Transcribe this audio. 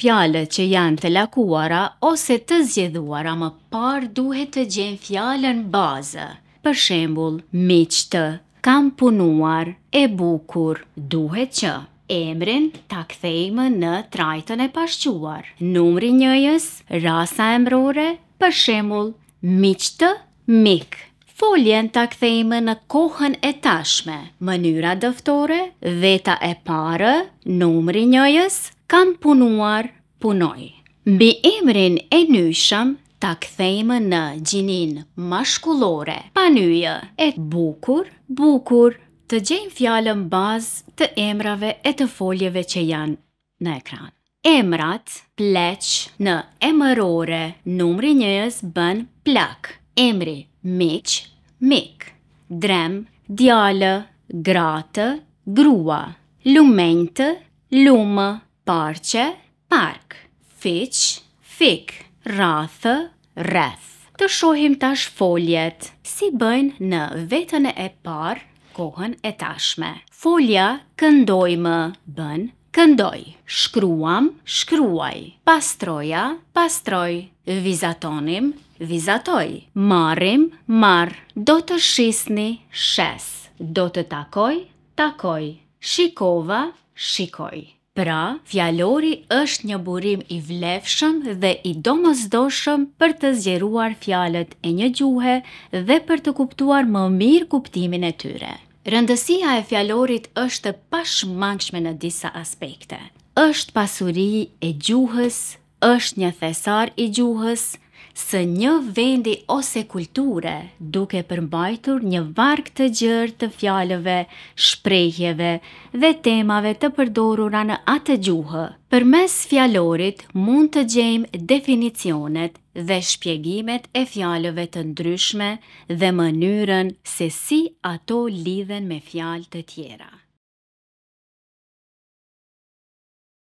Fjalët që janë të lakuara ose të zgjedhuara më parë duhet të gjenë fjalën bazë. Për shembul, miqtë, kam punuar, e bukur, duhet që. Emrin ta kthejmë në trajtën e pashquar. Numri njëjës, rasa emrore, për shembul, miqtë, mik. Foljen ta kthejmë në kohën e tashme. Mënyra dëftore, veta e parë, numri njëjës, kam punuar, punoj. Mbi emrin e nyshëm, ta kthejmë në gjinin mashkullore. Panyje e bukur, bukur, të gjejmë fjallën bazë të emrave e të foljeve që janë në ekran. Emrat pleq në emërore, numri njës bën plak. Emri miq, mik, drem, djallë, gratë, grua, lumentë, lumë parqe, park, fiq, fik, rathë, rreth. Të shohim tash foljet, si bëjnë në vetën e parë kohën e tashme. Folja këndoj më bën këndoj, shkruam, shkruaj, pastroja, pastroj, vizatonim, vizatoj, marim, mar. do të shisni, shes, do të takoj, takoj, shikova, shikoj. Pra, fjalori është një burim i vlefshëm dhe i domosdoshëm për të zgjeruar fjalët e një gjuhe dhe për të kuptuar më mirë kuptimin e tyre. Rëndësia e fjalorit është pashmangshme në disa aspekte. Është pasuri e gjuhës, është një thesar i gjuhës, Së një vendi ose kulture duke përmbajtur një varg të gjerë të fjalëve, shprehjeve dhe temave të përdorura në atë gjuhë. Përmes fjalorit mund të gjejmë definicionet dhe shpjegimet e fjalëve të ndryshme dhe mënyrën se si ato lidhen me fjalë të tjera.